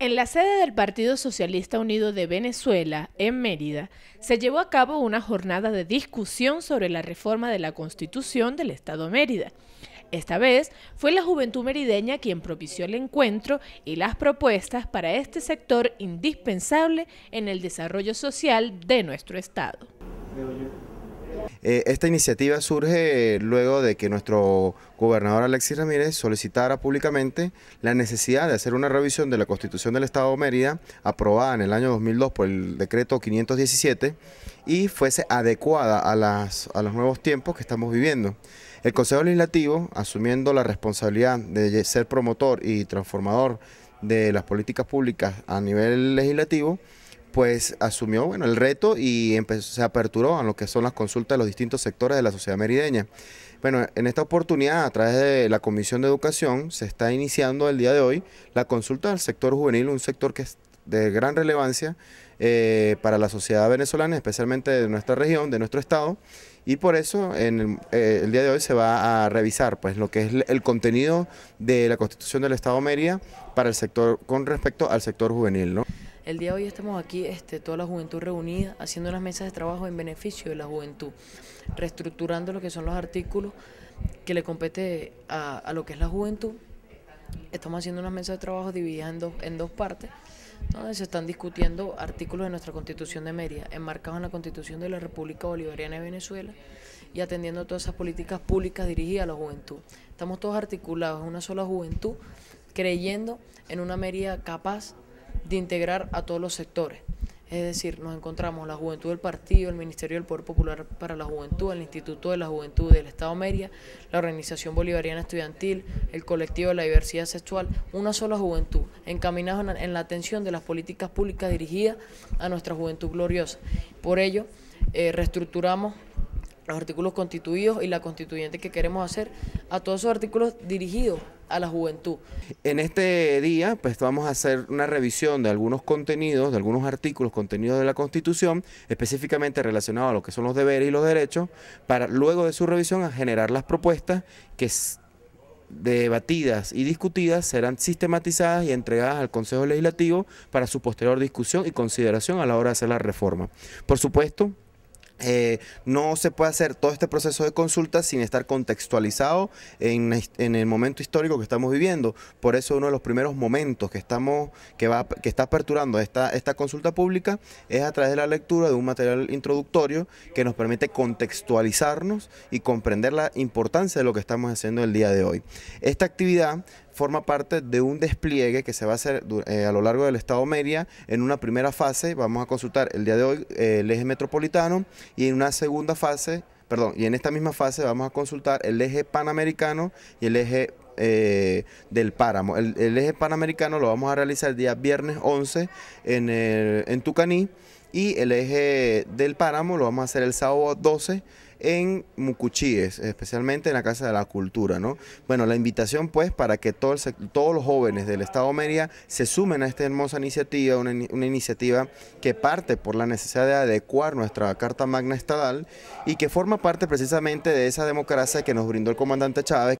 En la sede del Partido Socialista Unido de Venezuela, en Mérida, se llevó a cabo una jornada de discusión sobre la reforma de la Constitución del Estado Mérida. Esta vez fue la juventud merideña quien propició el encuentro y las propuestas para este sector indispensable en el desarrollo social de nuestro Estado. Eh, esta iniciativa surge luego de que nuestro gobernador Alexis Ramírez solicitara públicamente la necesidad de hacer una revisión de la Constitución del Estado de Mérida, aprobada en el año 2002 por el decreto 517, y fuese adecuada a, a los nuevos tiempos que estamos viviendo. El Consejo Legislativo, asumiendo la responsabilidad de ser promotor y transformador de las políticas públicas a nivel legislativo, pues asumió bueno, el reto y empezó, se aperturó a lo que son las consultas de los distintos sectores de la sociedad merideña. Bueno, en esta oportunidad, a través de la Comisión de Educación, se está iniciando el día de hoy la consulta del sector juvenil, un sector que es de gran relevancia eh, para la sociedad venezolana, especialmente de nuestra región, de nuestro estado, y por eso en el, eh, día de hoy se va a revisar pues, lo que es el contenido de la Constitución del Estado de Mérida para el sector, con respecto al sector juvenil. El día de hoy estamos aquí, este, toda la juventud reunida, haciendo unas mesas de trabajo en beneficio de la juventud, reestructurando lo que son los artículos que le compete a, lo que es la juventud. Estamos haciendo unas mesas de trabajo divididas en dos, partes, donde se están discutiendo artículos de nuestra Constitución de Mérida, enmarcados en la Constitución de la República Bolivariana de Venezuela y atendiendo todas esas políticas públicas dirigidas a la juventud. Estamos todos articulados en una sola juventud, creyendo en una Mérida capaz de integrar a todos los sectores. Es decir, nos encontramos la Juventud del Partido, el Ministerio del Poder Popular para la Juventud, el Instituto de la Juventud del Estado media la Organización Bolivariana Estudiantil, el Colectivo de la Diversidad Sexual, una sola juventud, encaminada en la atención de las políticas públicas dirigidas a nuestra juventud gloriosa. Por ello, eh, reestructuramos los artículos constituidos y la constituyente que queremos hacer, a todos esos artículos dirigidos a la juventud. En este día, pues vamos a hacer una revisión de algunos contenidos, de algunos artículos, contenidos de la Constitución, específicamente relacionados a lo que son los deberes y los derechos, para luego de su revisión a generar las propuestas que debatidas y discutidas serán sistematizadas y entregadas al Consejo Legislativo para su posterior discusión y consideración a la hora de hacer la reforma. Por supuesto, eh, no se puede hacer todo este proceso de consulta sin estar contextualizado en, el momento histórico que estamos viviendo. Por eso uno de los primeros momentos que estamos que va que está aperturando esta, esta consulta pública es a través de la lectura de un material introductorio que nos permite contextualizarnos y comprender la importancia de lo que estamos haciendo el día de hoy. Esta actividad forma parte de un despliegue que se va a hacer eh, a lo largo del Estado Media en una primera fase. Vamos a consultar el día de hoy eh, el eje metropolitano y en una segunda fase, perdón, y en esta misma fase vamos a consultar el eje panamericano y el eje eh, del páramo. El, eje panamericano lo vamos a realizar el día viernes 11 en, el, en Tucaní y el eje del páramo lo vamos a hacer el sábado 12 en Mucuchíes, especialmente en la Casa de la Cultura, ¿no? Bueno, la invitación pues para que todos los jóvenes del Estado de Mérida se sumen a esta hermosa iniciativa, una, una, iniciativa que parte por la necesidad de adecuar nuestra Carta Magna Estadal y que forma parte precisamente de esa democracia que nos brindó el comandante Chávez,